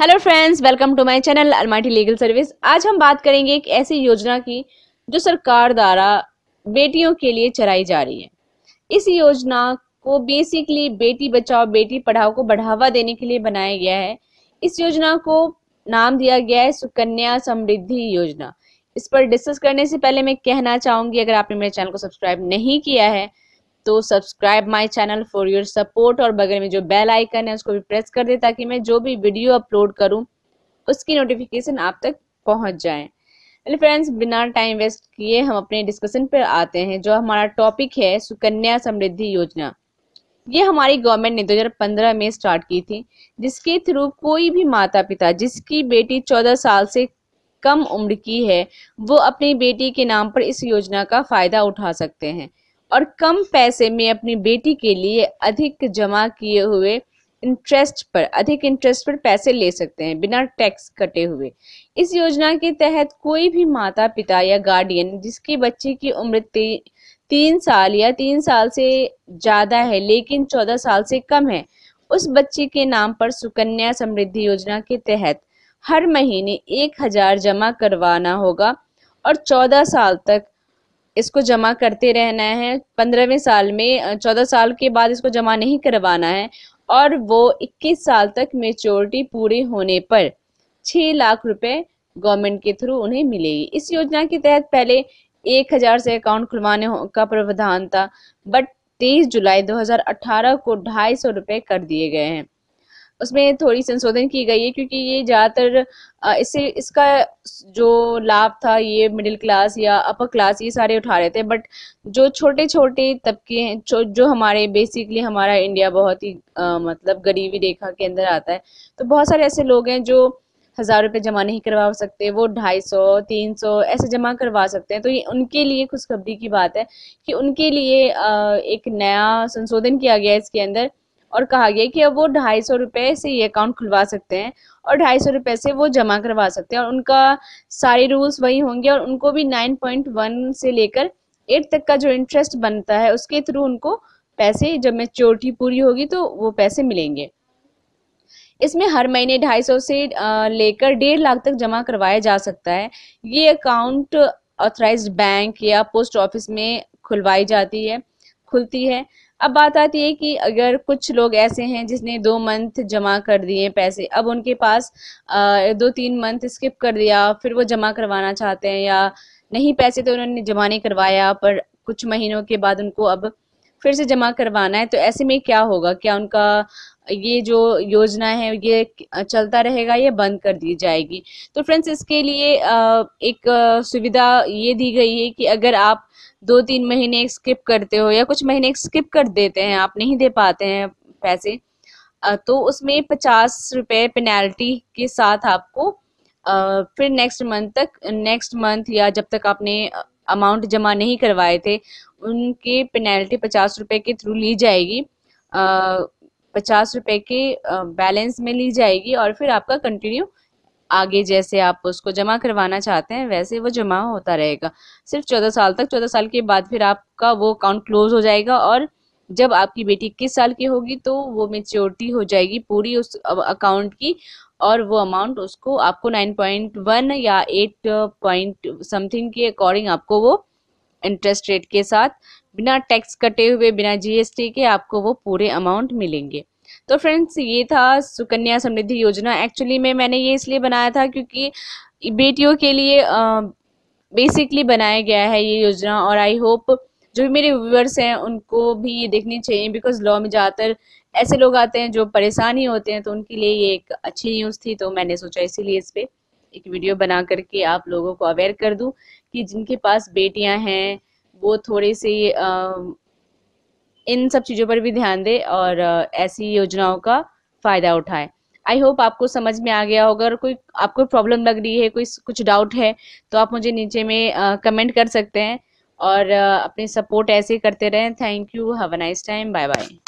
hello friends welcome to my channel अलमाटी legal service आज हम बात करेंगे एक ऐसी योजना की जो सरकार द्वारा बेटियों के लिए चलाई जा रही है इस योजना को बेसिकली बेटी बचाओ बेटी पढ़ाओ को बढ़ावा देने के लिए बनाया गया है इस योजना को नाम दिया गया है सुकन्या समृद्धि योजना इस पर डिस्कस करने से पहले मैं कहना चाहूंगी अगर आपने मेरे चैनल को सब्सक्राइब नहीं किया है तो subscribe my channel for your support और बगल में जो बेल आइकन है उसको भी प्रेस कर दे ताकि मैं जो भी वीडियो अपलोड करूँ उसकी नोटिफिकेशन आप तक पहुँच जाए चलिए फ्रेंड्स बिना टाइम वेस्ट किए हम अपने डिस्कशन पर आते हैं जो हमारा टॉपिक है सुकन्या समृद्धि योजना ये हमारी गवर्नमेंट ने 2015 में स्टार्ट की थी जिसके थ्रू कोई भी माता पिता जिसकी बेटी 14 साल से कम उम्र की है वो अपनी बेटी के नाम पर इस योजना का फायदा उठा सकते हैं और कम पैसे में अपनी बेटी के लिए अधिक जमा किए हुए इंटरेस्ट पर अधिक इंटरेस्ट पर पैसे ले सकते हैं बिना टैक्स कटे हुए इस योजना के तहत कोई भी माता पिता या गार्डियन जिसकी बच्चे की उम्र ती, तीन साल या तीन साल से ज्यादा है लेकिन चौदह साल से कम है उस बच्चे के नाम पर सुकन्या समृद्धि योजना के तहत हर महीने एक हजार जमा करवाना होगा और चौदह साल तक इसको जमा करते रहना है पंद्रहवें साल में चौदह साल के बाद इसको जमा नहीं करवाना है और वो 21 साल तक मेच्योरिटी पूरी होने पर 6 लाख रुपए गवर्नमेंट के थ्रू उन्हें मिलेगी इस योजना के तहत पहले एक हजार से अकाउंट खुलवाने का प्रावधान था बट 23 जुलाई 2018 को ढाई सौ रुपये कर दिए गए हैं उसमें थोड़ी संशोधन की गई है क्योंकि ये ज़्यादातर इससे इसका जो लाभ था ये मिडिल क्लास या अपर क्लास ये सारे उठा रहे थे बट जो छोटे छोटे तबके हैं जो, जो हमारे बेसिकली हमारा इंडिया बहुत ही आ, मतलब गरीबी रेखा के अंदर आता है तो बहुत सारे ऐसे लोग हैं जो हज़ार रुपये जमा नहीं करवा सकते वो ढाई सौ तीन सौ ऐसे जमा करवा सकते हैं तो ये उनके लिए खुशखबरी की बात है कि उनके लिए एक नया संशोधन किया गया है इसके अंदर और कहा गया कि अब वो ढाई सौ रुपये से ये अकाउंट खुलवा सकते हैं और ढाई सौ रुपये से वो जमा करवा सकते हैं और उनका सारे रूल्स वही होंगे और उनको भी नाइन पॉइंट वन से लेकर एट तक का जो इंटरेस्ट बनता है उसके थ्रू उनको पैसे जब मेच्योरिटी पूरी होगी तो वो पैसे मिलेंगे इसमें हर महीने ढाई सौ से लेकर डेढ़ लाख तक जमा करवाया जा सकता है ये अकाउंट ऑथराइज्ड बैंक या पोस्ट ऑफिस में खुलवाई जाती है खुलती है अब बात आती है कि अगर कुछ लोग ऐसे हैं जिसने दो मंथ जमा कर दिए पैसे अब उनके पास दो तीन मंथ स्किप कर दिया फिर वो जमा करवाना चाहते हैं या नहीं पैसे तो उन्होंने जमा नहीं करवाया पर कुछ महीनों के बाद उनको अब फिर से जमा करवाना है तो ऐसे में क्या होगा क्या उनका ये जो योजना है ये चलता रहेगा या बंद कर दी जाएगी तो फ्रेंड्स इसके लिए एक सुविधा ये दी गई है कि अगर आप दो तीन महीने स्किप करते हो या कुछ महीने स्किप कर देते हैं आप नहीं दे पाते हैं पैसे तो उसमें पचास रुपये पेनाल्टी के साथ आपको फिर नेक्स्ट मंथ तक नेक्स्ट मंथ या जब तक आपने अमाउंट जमा नहीं करवाए थे उनकी पेनल्टी पचास रुपए के थ्रू ली जाएगी पचास रुपए के बैलेंस में ली जाएगी और फिर आपका कंटिन्यू आगे जैसे आप उसको जमा करवाना चाहते हैं वैसे वो जमा होता रहेगा सिर्फ चौदह साल तक चौदह साल के बाद फिर आपका वो अकाउंट क्लोज हो जाएगा और जब आपकी बेटी इक्कीस साल की होगी तो वो मेच्योरिटी हो जाएगी पूरी उस अकाउंट की और वो अमाउंट उसको आपको नाइन पॉइंट वन या एट पॉइंट समथिंग के अकॉर्डिंग आपको वो इंटरेस्ट रेट के साथ बिना टैक्स कटे हुए बिना जीएसटी के आपको वो पूरे अमाउंट मिलेंगे तो फ्रेंड्स ये था सुकन्या समृद्धि योजना एक्चुअली में मैंने ये इसलिए बनाया था क्योंकि बेटियों के लिए बेसिकली बनाया गया है ये योजना और आई होप जो भी मेरे व्यूअर्स हैं उनको भी ये देखनी चाहिए बिकॉज लॉ में ज़्यादातर ऐसे लोग आते हैं जो परेशान ही होते हैं तो उनके लिए ये एक अच्छी न्यूज़ थी तो मैंने सोचा इसीलिए इस पर एक वीडियो बना करके आप लोगों को अवेयर कर दूं कि जिनके पास बेटियां हैं वो थोड़े से इन सब चीज़ों पर भी ध्यान दें और ऐसी योजनाओं का फ़ायदा उठाएं आई होप आपको समझ में आ गया होगा और कोई आपको प्रॉब्लम लग रही है कोई कुछ डाउट है तो आप मुझे नीचे में कमेंट कर सकते हैं और अपने सपोर्ट ऐसे करते रहें thank you have a nice time bye bye